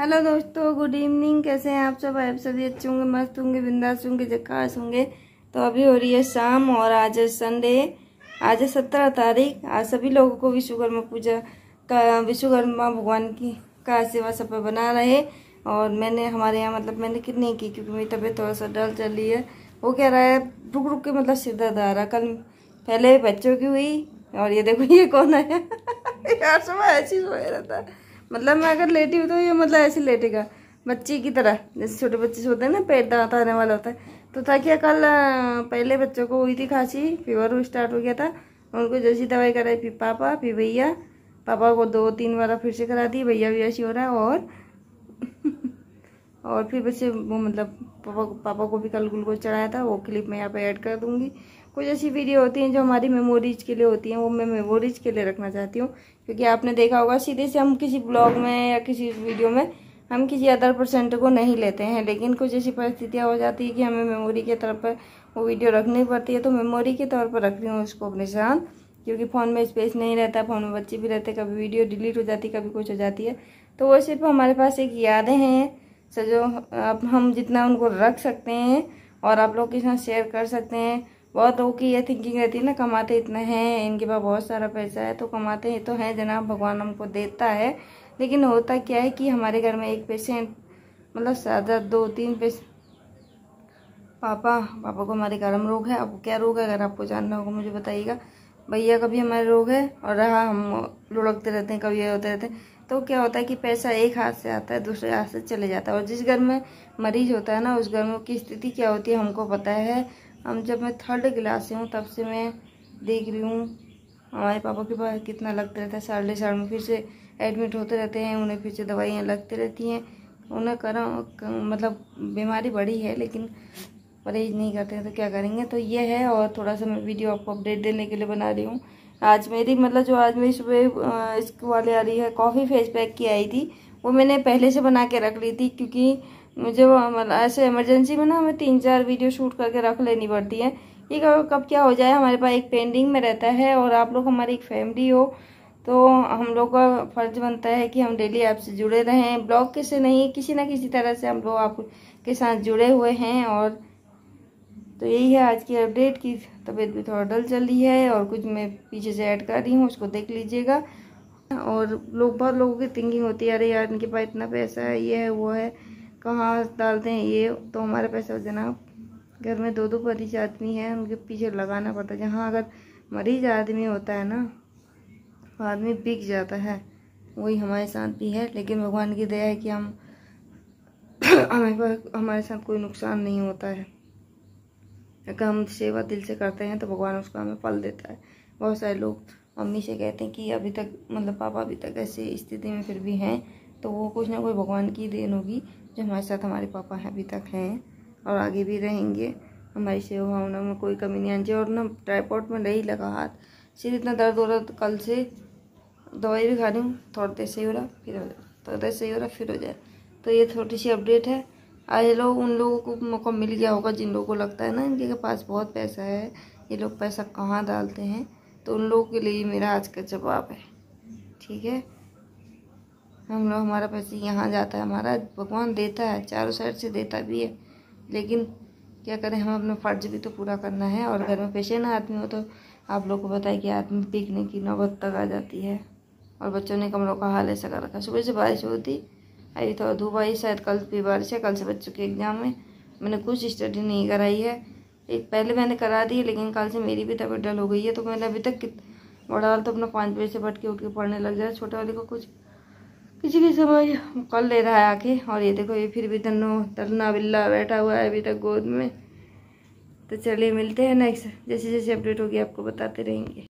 hello दोस्तों good evening कैसे हैं आप सब आप सभी अच्छे होंगे मस्त होंगे बिंदास होंगे जकास होंगे तो अभी हो रही है शाम और आज है संडे आज है सत्रह तारीख आज सभी लोगों को विश्वकर्मा पूजा का विश्वकर्मा भगवान की का सेवा सब बना रहे और मैंने हमारे यहाँ मतलब मैंने कितनी की क्योंकि मेरी तबीयत थोड़ा सा डल चल रही है वो कह रहा है रुक रुक के मतलब सीधा आ रहा कल पहले बच्चों की हुई और ये देखो ये कौन है यार सुबह ऐसी सोया रहता है मतलब मैं अगर लेटी हुई तो ये मतलब ऐसे लेटेगा बच्चे की तरह जैसे छोटे बच्चे सोते हैं ना पेट दांत आने वाला होता है तो था क्या कल पहले बच्चों को हुई थी खांसी फीवर स्टार्ट हो गया था उनको जैसी दवाई कराई फिर पापा फिर भैया पापा को दो तीन बार फिर से करा दी भैया भी ऐसी हो रहा है और और फिर बच्चे वो मतलब पापा को पापा को भी कल ग्लूकोज चढ़ाया था वो क्लिप मैं यहाँ पे ऐड कर दूँगी कुछ ऐसी वीडियो होती हैं जो हमारी मेमोरीज के लिए होती हैं वो मैं मेमोरीज के लिए रखना चाहती हूँ क्योंकि आपने देखा होगा सीधे से हम किसी ब्लॉग में या किसी वीडियो में हम किसी अदर परसेंट को नहीं लेते हैं लेकिन कुछ ऐसी परिस्थितियाँ हो जाती है कि हमें मेमोरी के तौर पर वो वीडियो रखनी पड़ती है तो मेमोरी के तौर पर रख रही हूँ उसको अपने साथ क्योंकि फ़ोन में स्पेस नहीं रहता फ़ोन में बच्चे भी रहते कभी वीडियो डिलीट हो जाती कभी कुछ हो जाती है तो वो सिर्फ हमारे पास एक यादें हैं सो जो अब हम जितना उनको रख सकते हैं और आप लोग के साथ शेयर कर सकते हैं बहुत लोगों की ये थिंकिंग रहती है ना कमाते इतना है इनके पास बहुत सारा पैसा है तो कमाते हैं तो है जनाब भगवान हमको देता है लेकिन होता क्या है कि हमारे घर में एक पेशेंट मतलब ज़्यादा दो तीन पेशेंट पापा पापा को हमारे गर्म रोग है अब क्या रोग है अगर आपको जानना होगा मुझे बताइएगा भैया का भी हमारा रोग है और रहा हम लुढ़कते रहते हैं कभी होते रहते हैं तो क्या होता है कि पैसा एक हाथ से आता है दूसरे हाथ से चले जाता है और जिस घर में मरीज होता है ना उस घर में की स्थिति क्या होती है हमको पता है हम जब मैं थर्ड क्लास से हूँ तब से मैं देख रही हूँ हमारे पापा के पास कितना लगता रहता है साल साल में फिर से एडमिट होते रहते हैं उन्हें फिर से दवाइयाँ लगती रहती हैं उन्हें कर मतलब बीमारी बड़ी है लेकिन परहेज नहीं करते हैं तो क्या करेंगे तो ये है और थोड़ा सा मैं वीडियो आपको अपडेट देने के लिए बना रही हूँ आज मेरी मतलब जो आज मेरी सुबह इसको वाले आ रही है कॉफ़ी फेस पैक की आई थी वो मैंने पहले से बना के रख ली थी क्योंकि मुझे वो मतलब ऐसे इमरजेंसी में ना हमें तीन चार वीडियो शूट करके रख लेनी पड़ती है ये कब कब क्या हो जाए हमारे पास एक पेंडिंग में रहता है और आप लोग हमारी एक फैमिली हो तो हम लोग का फर्ज बनता है कि हम डेली आपसे जुड़े रहें ब्लॉग के से नहीं किसी ना किसी तरह से हम लोग आपके साथ जुड़े हुए हैं और तो यही है आज की अपडेट की तबीयत भी थोड़ा डल चल रही है और कुछ मैं पीछे से ऐड कर रही हूँ उसको देख लीजिएगा और लोग बहुत लोगों की थिंकिंग होती है अरे यार इनके पास इतना पैसा है ये है वो है कहाँ डालते हैं ये तो हमारे पैसा हो जनाब घर में दो दो मरीज आदमी है उनके पीछे लगाना पड़ता है जहाँ अगर मरीज आदमी होता है ना तो आदमी बिक जाता है वही हमारे साथ भी है लेकिन भगवान की दया है कि हम हमारे हमारे साथ कोई नुकसान नहीं होता है अगर हम सेवा दिल से करते हैं तो भगवान उसका हमें फल देता है बहुत सारे लोग मम्मी से कहते हैं कि अभी तक मतलब पापा अभी तक ऐसी स्थिति में फिर भी हैं तो वो कुछ ना कोई भगवान की देन होगी जो हमारे साथ हमारे पापा हैं अभी तक हैं और आगे भी रहेंगे हमारी सेवा भावना में कोई कमी नहीं आनी चाहिए और ना ट्राईपोर्ट में नहीं लगा हाथ सिर इतना दर्द हो रहा तो कल से दवाई भी खा रही हूँ थोड़ा देर सही हो रहा फिर हो जाए थोड़ा देर सही हो रहा फिर हो जाए तो ये छोटी सी अपडेट है आज लोग उन लोगों को मौका मिल गया होगा जिन लोगों को लगता है ना इनके पास बहुत पैसा है ये लोग पैसा कहाँ डालते हैं तो उन लोगों के लिए मेरा आज का जवाब है ठीक है हम लोग हमारा पैसे यहाँ जाता है हमारा भगवान देता है चारों साइड से देता भी है लेकिन क्या करें हमें अपना फर्ज भी तो पूरा करना है और घर में पेशेंट आदमी हो तो आप लोग को बताए कि आदमी पीकने की नौबत तक आ जाती है और बच्चों ने कमरों का हाल ऐसा कर रखा सुबह से बारिश होती आई थोड़ा धूप आई शायद कल भी बारिश है कल से बच्चों के एग्ज़ाम में मैंने कुछ स्टडी नहीं कराई है एक पहले मैंने करा दी है लेकिन कल से मेरी भी तबीयत डल हो गई है तो मैंने अभी तक बड़ा वाला तो अपना पाँच बजे से बट के उठ के पढ़ने लग जाए छोटे वाले को कुछ के समय कर ले रहा है आके और ये देखो ये फिर भी धनो तरना बिल्ला बैठा हुआ है अभी तक गोद में तो चलिए मिलते हैं नेक्स्ट जैसे जैसे अपडेट होगी आपको बताते रहेंगे